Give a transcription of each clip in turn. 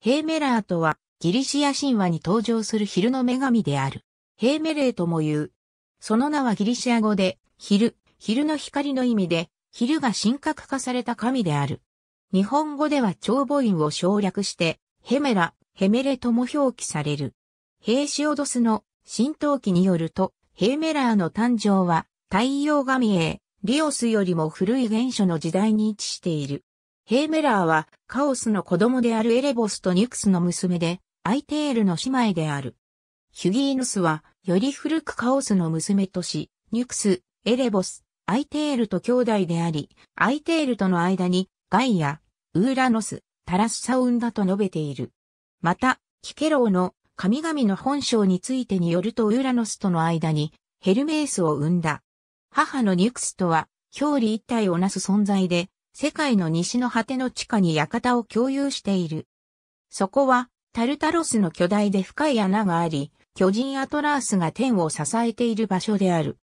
ヘーメラーとは、ギリシア神話に登場する昼の女神である。ヘーメレーとも言う。その名はギリシア語で、昼、昼の光の意味で、昼が神格化された神である。日本語では長母音を省略して、ヘメラ、ヘメレとも表記される。ヘーシオドスの神道記によると、ヘーメラーの誕生は、太陽神へ、リオスよりも古い原初の時代に位置している。ヘーメラーはカオスの子供であるエレボスとニュクスの娘で、アイテールの姉妹である。ヒュギーヌスは、より古くカオスの娘とし、ニュクス、エレボス、アイテールと兄弟であり、アイテールとの間に、ガイア、ウーラノス、タラスサを生んだと述べている。また、キケロウの神々の本性についてによるとウーラノスとの間に、ヘルメースを生んだ。母のニュクスとは、表裏一体をなす存在で、世界の西の果ての地下に館を共有している。そこは、タルタロスの巨大で深い穴があり、巨人アトラースが天を支えている場所である。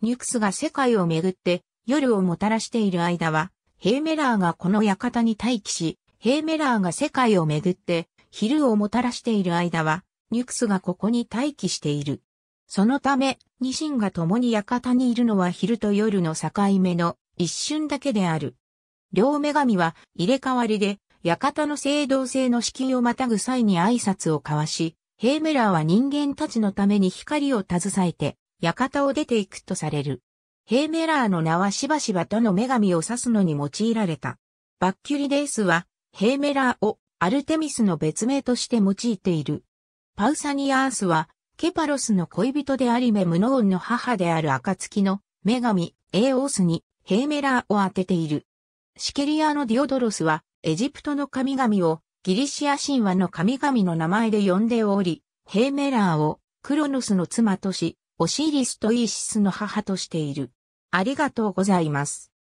ニュクスが世界をめぐって夜をもたらしている間は、ヘーメラーがこの館に待機し、ヘーメラーが世界をめぐって昼をもたらしている間は、ニュクスがここに待機している。そのため、ニシンが共に館にいるのは昼と夜の境目の一瞬だけである。両女神は入れ替わりで、館の聖堂制の敷をまたぐ際に挨拶を交わし、ヘイメラーは人間たちのために光を携えて、館を出ていくとされる。ヘイメラーの名はしばしばとの女神を指すのに用いられた。バッキュリデースは、ヘイメラーをアルテミスの別名として用いている。パウサニアースは、ケパロスの恋人でありメムノオンの母である暁の女神、エーオースにヘイメラーを当てている。シケリアのディオドロスは、エジプトの神々をギリシア神話の神々の名前で呼んでおり、ヘーメラーをクロノスの妻とし、オシリスとイーシスの母としている。ありがとうございます。